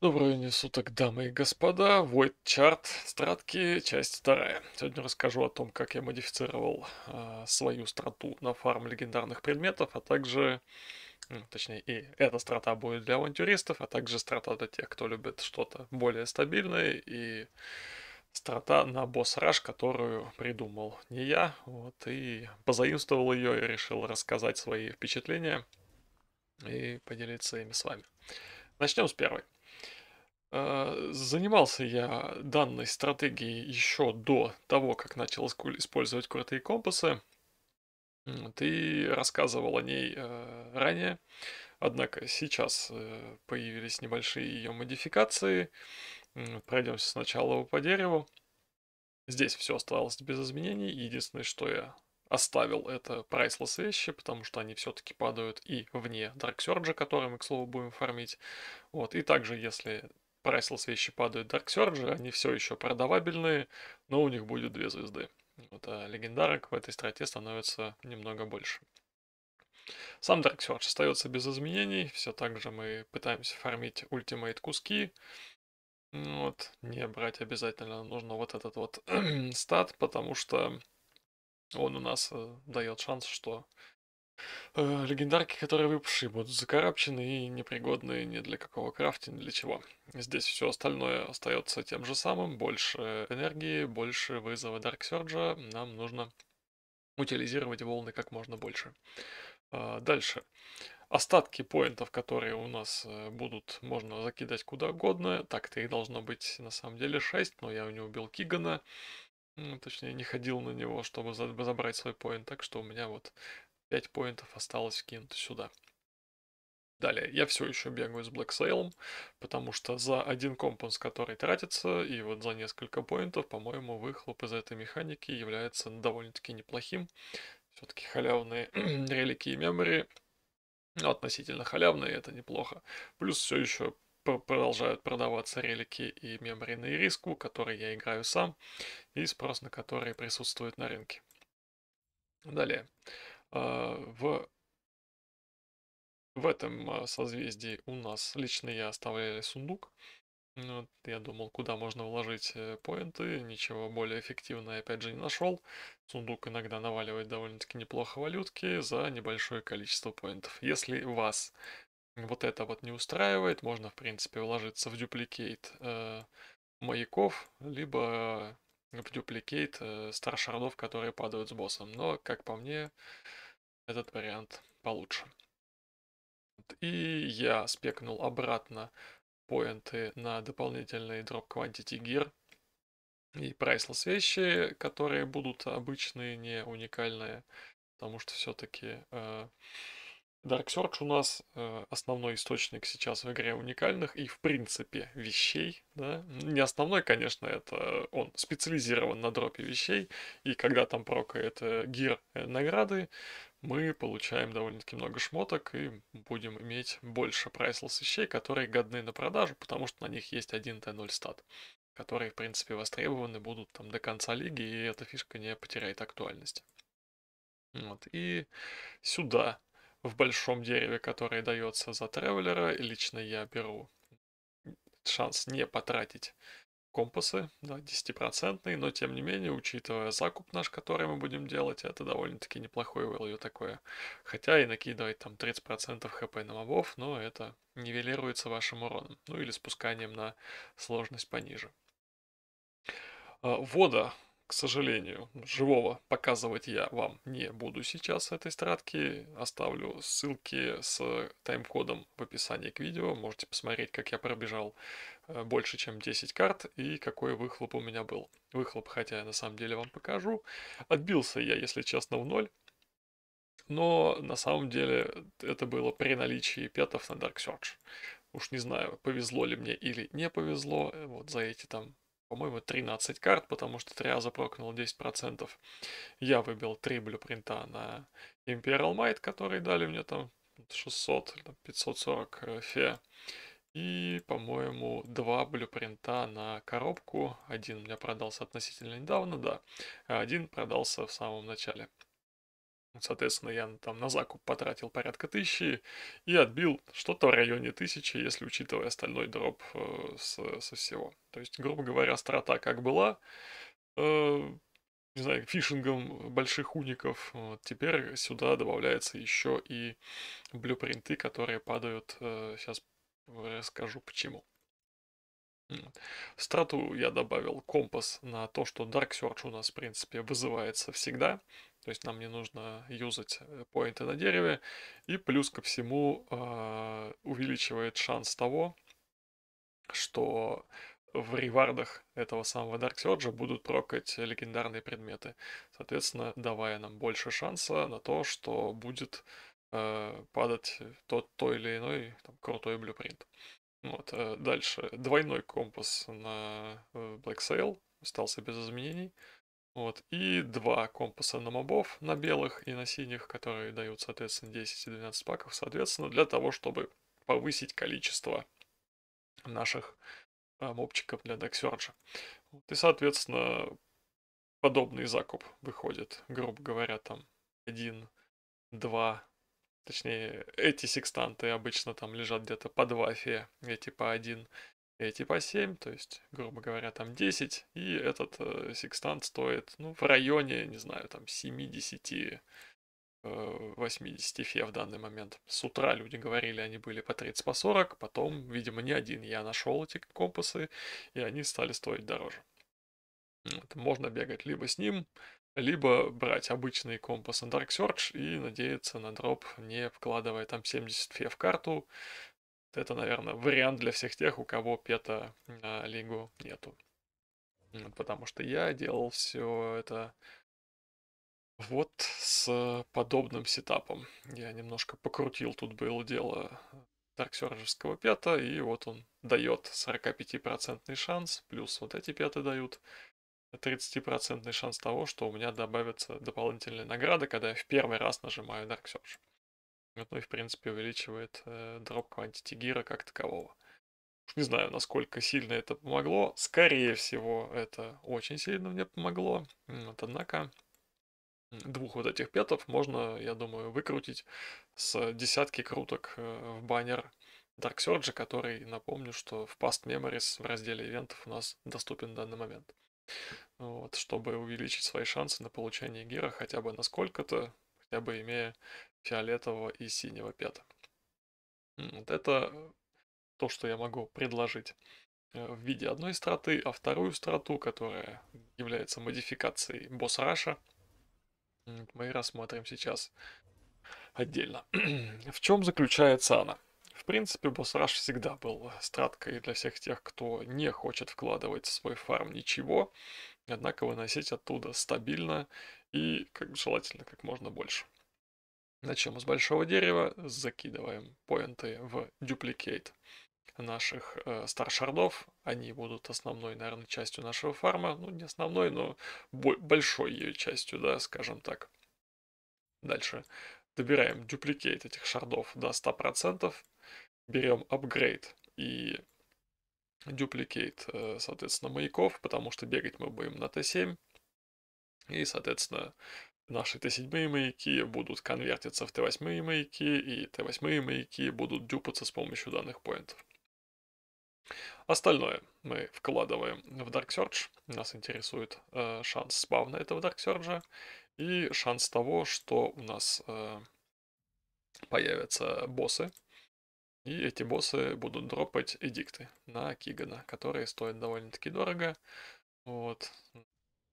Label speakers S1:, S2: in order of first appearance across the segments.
S1: Доброе дня суток, дамы и господа. Void Chart, стратки, часть вторая. Сегодня расскажу о том, как я модифицировал э, свою страту на фарм легендарных предметов, а также, ну, точнее, и эта страта будет для авантюристов, а также страта для тех, кто любит что-то более стабильное, и страта на босс раш, которую придумал не я, вот, и позаимствовал ее и решил рассказать свои впечатления и поделиться ими с вами. Начнем с первой. Э, занимался я данной стратегией еще до того, как начал использовать карты компасы. Ты рассказывал о ней э, ранее, однако сейчас э, появились небольшие ее модификации. Пройдемся сначала по дереву. Здесь все осталось без изменений. Единственное, что я оставил, это прайслес вещи, потому что они все-таки падают и вне Dark Surge, который мы, к слову, будем фармить. Вот. И также, если Priceless вещи падают Dark Surge, они все еще продавабельные, но у них будет две звезды. Вот, а легендарок в этой строке становится немного больше. Сам Dark Surge остается без изменений, все так же мы пытаемся фармить ультимейт куски, вот, не брать обязательно нужно вот этот вот стат, потому что он у нас э, дает шанс, что э, легендарки, которые выпавшие, будут закарабчены и непригодны ни для какого крафта, ни для чего. Здесь все остальное остается тем же самым, больше энергии, больше вызова Dark Surge, нам нужно утилизировать волны как можно больше. Э, дальше. Остатки поинтов, которые у нас э, будут, можно закидать куда угодно. Так-то их должно быть на самом деле 6, но я не убил Кигана. точнее, не ходил на него, чтобы забрать свой поинт. Так что у меня вот 5 поинтов осталось кинуть сюда. Далее, я все еще бегаю с Black Sail, потому что за один компонс, который тратится, и вот за несколько поинтов, по-моему, выхлоп из этой механики является довольно-таки неплохим. Все-таки халявные релики и мемори относительно халявные, это неплохо. Плюс все еще продолжают продаваться релики и мемори на ириску, которые я играю сам, и спрос на которые присутствует на рынке. Далее. А, в, в этом а, созвездии у нас лично я оставляю сундук. Вот, ну, я думал, куда можно вложить э, поинты, ничего более эффективного опять же не нашел. Сундук иногда наваливает довольно-таки неплохо валютки за небольшое количество поинтов. Если вас вот это вот не устраивает, можно, в принципе, вложиться в дюпликейт э, маяков, либо в э, старшардов, которые падают с боссом. Но, как по мне, этот вариант получше. И я спекнул обратно поинты на дополнительный дроп quantity gear и прайслес вещи, которые будут обычные, не уникальные, потому что все-таки э, Dark Search у нас э, основной источник сейчас в игре уникальных и, в принципе, вещей. Да? Не основной, конечно, это он специализирован на дропе вещей, и когда там прокает э, гир э, награды, мы получаем довольно-таки много шмоток и будем иметь больше прайслес вещей, которые годны на продажу, потому что на них есть 1Т0 стат, которые, в принципе, востребованы будут там до конца лиги, и эта фишка не потеряет актуальности. Вот. И сюда в большом дереве, которое дается за тревелера, лично я беру шанс не потратить компасы, да, 10%, но тем не менее, учитывая закуп наш, который мы будем делать, это довольно-таки неплохой value такое. Хотя и накидывать там 30% хп на мобов, но это нивелируется вашим уроном, ну или спусканием на сложность пониже. А, вода к сожалению, живого показывать я вам не буду сейчас этой стратки. Оставлю ссылки с тайм-кодом в описании к видео. Можете посмотреть, как я пробежал э, больше, чем 10 карт и какой выхлоп у меня был. Выхлоп, хотя я на самом деле вам покажу. Отбился я, если честно, в ноль. Но на самом деле это было при наличии пятов на Dark Search. Уж не знаю, повезло ли мне или не повезло э, вот за эти там по-моему, 13 карт, потому что три раза прокнул 10%. Я выбил три блюпринта на Imperial Might, которые дали мне там 600 или 540 э, фе. И, по-моему, два блюпринта на коробку. Один у меня продался относительно недавно, да. А один продался в самом начале. Соответственно, я там на закуп потратил порядка тысячи и отбил что-то в районе тысячи, если учитывая остальной дроп э, со, со всего. То есть, грубо говоря, страта как была, э, не знаю, фишингом больших уников, вот, теперь сюда добавляются еще и блюпринты, которые падают. Э, сейчас расскажу почему. В страту я добавил компас на то, что Dark Search у нас, в принципе, вызывается всегда. То есть нам не нужно юзать э, поинты на дереве. И плюс ко всему а, увеличивает шанс того, что в ревардах этого самого Dark Surge будут прокать легендарные предметы. Соответственно, давая нам больше шанса на то, что будет э, падать тот, то или иной там, крутой блюпринт. Вот, э, дальше. Двойной компас на Black Sail остался без изменений. Вот. И два компаса на мобов на белых и на синих, которые дают, соответственно, 10 и 12 паков, соответственно, для того, чтобы повысить количество наших а, мобчиков для дексерджа. Вот. И, соответственно, подобный закуп выходит, грубо говоря, там один, два, точнее, эти секстанты обычно там лежат где-то по два фея, эти по один эти по 7, то есть, грубо говоря, там 10, и этот э, секстант стоит, ну, в районе, не знаю, там 70 80 э, фе в данный момент. С утра люди говорили, они были по 30, по 40, потом, видимо, не один я нашел эти компасы, и они стали стоить дороже. Вот. Можно бегать либо с ним, либо брать обычный компас на Dark Search и надеяться на дроп, не вкладывая там 70 фе в карту, это, наверное, вариант для всех тех, у кого пета на лигу нету. Потому что я делал все это вот с подобным сетапом. Я немножко покрутил, тут было дело дарксержевского пета, и вот он дает 45% шанс, плюс вот эти петы дают 30% шанс того, что у меня добавятся дополнительные награды, когда я в первый раз нажимаю Dark Surge ну и, в принципе, увеличивает э, дроп quantity гира как такового. не знаю, насколько сильно это помогло. Скорее всего, это очень сильно мне помогло. Вот, однако, двух вот этих петов можно, я думаю, выкрутить с десятки круток э, в баннер Dark Surge, который, напомню, что в Past Memories в разделе ивентов у нас доступен в данный момент. Вот, чтобы увеличить свои шансы на получение гира хотя бы насколько то хотя бы имея фиолетового и синего пята. Вот это то, что я могу предложить э, в виде одной страты, а вторую страту, которая является модификацией босс Раша, мы рассмотрим сейчас отдельно. в чем заключается она? В принципе, босс Rush всегда был страткой для всех тех, кто не хочет вкладывать в свой фарм ничего, однако выносить оттуда стабильно и как желательно как можно больше. Начнем с большого дерева, закидываем поинты в дюпликейт наших э, старшардов. Они будут основной, наверное, частью нашего фарма. Ну, не основной, но большой ее частью, да, скажем так. Дальше добираем дюпликейт этих шардов до 100%, берем апгрейд и дюпликейт, э, соответственно, маяков, потому что бегать мы будем на Т7. И, соответственно, Наши Т7 маяки будут конвертиться в Т8 маяки, и Т8 маяки будут дюпаться с помощью данных поинтов. Остальное мы вкладываем в Dark Search. Нас интересует э, шанс спавна этого Dark Search и шанс того, что у нас э, появятся боссы. И эти боссы будут дропать эдикты на Кигана, которые стоят довольно-таки дорого. Вот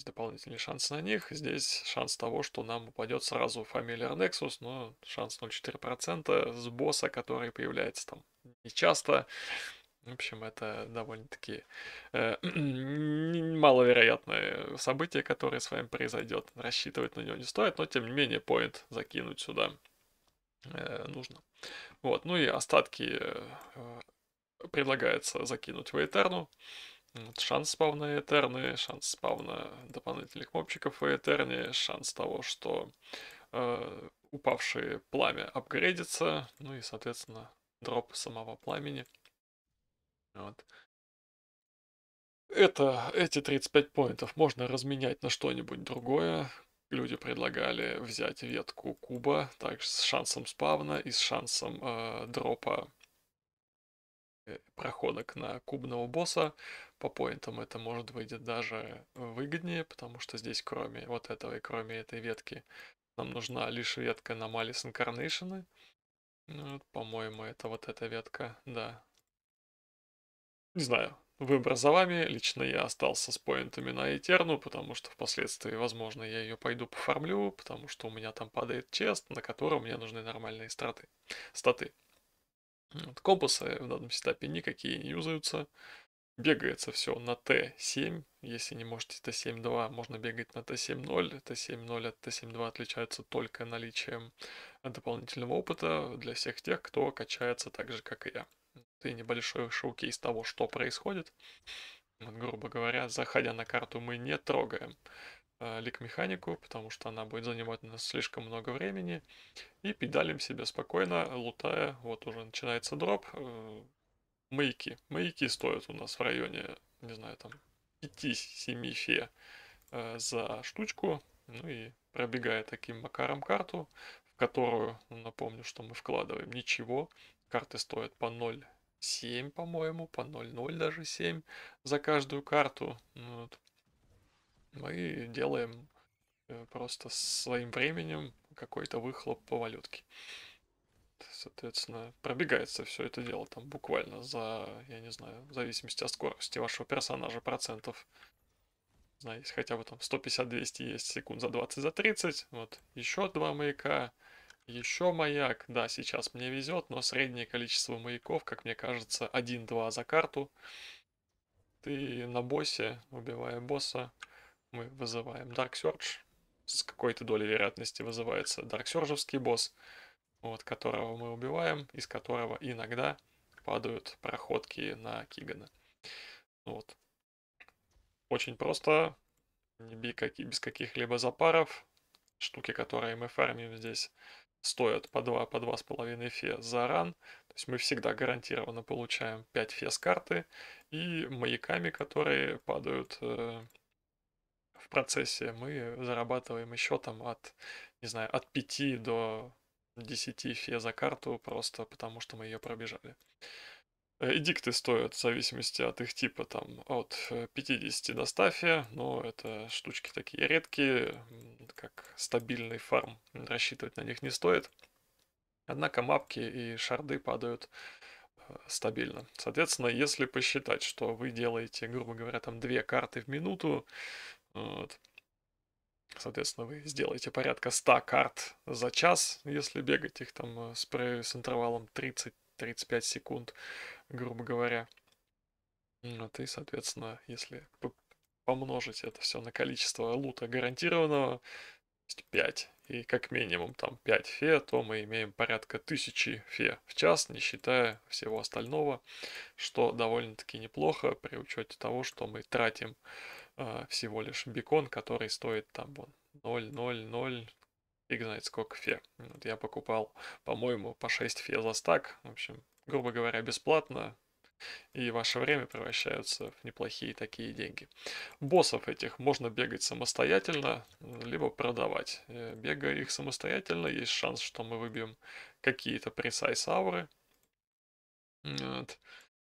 S1: есть дополнительный шанс на них. Здесь шанс того, что нам упадет сразу фамилия Nexus, но шанс 0,4% с босса, который появляется там нечасто. В общем, это довольно-таки э, маловероятное событие, которое с вами произойдет. Рассчитывать на него не стоит, но тем не менее, поинт закинуть сюда э, нужно. Вот, ну и остатки э, предлагается закинуть в Этерну. Шанс спавна Этерны, шанс спавна дополнительных мобчиков и Этерни, шанс того, что э, упавшее пламя апгрейдится, ну и, соответственно, дроп самого пламени. Вот. Это, эти 35 поинтов можно разменять на что-нибудь другое. Люди предлагали взять ветку куба, также с шансом спавна и с шансом э, дропа э, проходок на кубного босса по поинтам это может выйдет даже выгоднее, потому что здесь кроме вот этого и кроме этой ветки нам нужна лишь ветка на Малис Инкарнейшены. Ну, по-моему, это вот эта ветка, да. Не знаю, выбор за вами. Лично я остался с поинтами на Этерну, потому что впоследствии, возможно, я ее пойду поформлю потому что у меня там падает чест, на котором мне нужны нормальные страты, статы. Вот компасы в данном сетапе никакие не юзаются бегается все на Т7. Если не можете Т7.2, можно бегать на Т7.0. Т7.0 от Т7.2 отличаются только наличием дополнительного опыта для всех тех, кто качается так же, как и я. Это небольшой шоукейс того, что происходит. Вот, грубо говоря, заходя на карту, мы не трогаем э, лик-механику, потому что она будет занимать у нас слишком много времени. И педалим себе спокойно, лутая. Вот уже начинается дроп э, маяки. Маяки стоят у нас в районе, не знаю, там 5-7 фе э, за штучку. Ну и пробегая таким макаром карту, в которую, ну, напомню, что мы вкладываем ничего. Карты стоят по 0,7, по-моему, по 0,0 даже 7 за каждую карту. Ну вот. Мы делаем э, просто своим временем какой-то выхлоп по валютке соответственно, пробегается все это дело там буквально за, я не знаю, в зависимости от скорости вашего персонажа процентов. Знаю, если хотя бы там 150-200 есть секунд за 20, за 30. Вот еще два маяка, еще маяк. Да, сейчас мне везет, но среднее количество маяков, как мне кажется, 1-2 за карту. Ты на боссе, убивая босса, мы вызываем Dark Search. С какой-то долей вероятности вызывается Dark Surge'овский босс вот которого мы убиваем, из которого иногда падают проходки на Кигана. Ну вот. Очень просто, не би без каких-либо запаров. Штуки, которые мы фармим здесь, стоят по 2, по 2,5 фе за ран. То есть мы всегда гарантированно получаем 5 фе с карты и маяками, которые падают э, в процессе, мы зарабатываем еще там от, не знаю, от 5 до 10 фе за карту, просто потому что мы ее пробежали. Э, эдикты стоят в зависимости от их типа там от 50 э, до 100 фе, но это штучки такие редкие, как стабильный фарм, рассчитывать на них не стоит. Однако мапки и шарды падают э, стабильно. Соответственно, если посчитать, что вы делаете, грубо говоря, там две карты в минуту, вот, Соответственно, вы сделаете порядка 100 карт за час, если бегать их там э, с, с интервалом 30-35 секунд, грубо говоря. Ну вот, и, соответственно, если помножить это все на количество лута гарантированного, 5, и как минимум там 5 фе, то мы имеем порядка 1000 фе в час, не считая всего остального, что довольно-таки неплохо при учете того, что мы тратим а, всего лишь бекон, который стоит там вон 0,00, фиг знает сколько фе. Вот я покупал, по-моему, по 6 фе за стак. В общем, грубо говоря, бесплатно. И ваше время превращаются в неплохие такие деньги. Боссов этих можно бегать самостоятельно, либо продавать. Э, бегая их самостоятельно, есть шанс, что мы выбьем какие-то пресайс-ауры. Вот.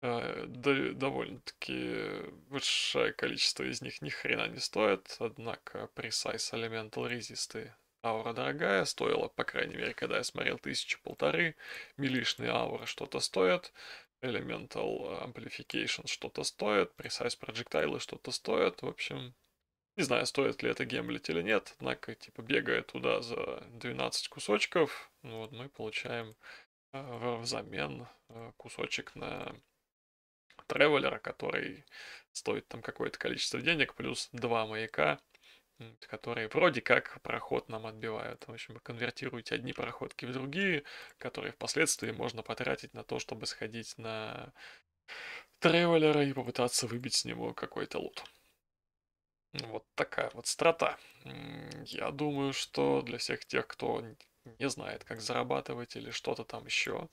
S1: Э, довольно-таки большое количество из них ни хрена не стоит, однако Precise Elemental Resist аура дорогая, стоила, по крайней мере, когда я смотрел, тысячи полторы, милишные ауры что-то стоят, Elemental Amplification что-то стоит, Precise Projectile что-то стоит в общем, не знаю, стоит ли это гемблить или нет, однако, типа, бегая туда за 12 кусочков, ну вот мы получаем э, взамен э, кусочек на тревелера, который стоит там какое-то количество денег, плюс два маяка, которые вроде как проход нам отбивают. В общем, вы конвертируете одни проходки в другие, которые впоследствии можно потратить на то, чтобы сходить на тревелера и попытаться выбить с него какой-то лут. Вот такая вот страта. Я думаю, что для всех тех, кто не знает, как зарабатывать или что-то там еще,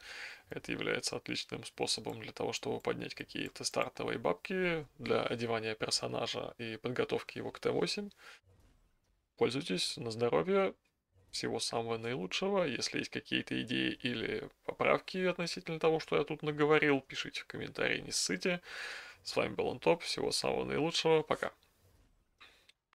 S1: это является отличным способом для того, чтобы поднять какие-то стартовые бабки для одевания персонажа и подготовки его к Т8. Пользуйтесь на здоровье, всего самого наилучшего. Если есть какие-то идеи или поправки относительно того, что я тут наговорил, пишите в комментарии, не ссыте. С вами был Антоп, всего самого наилучшего, пока.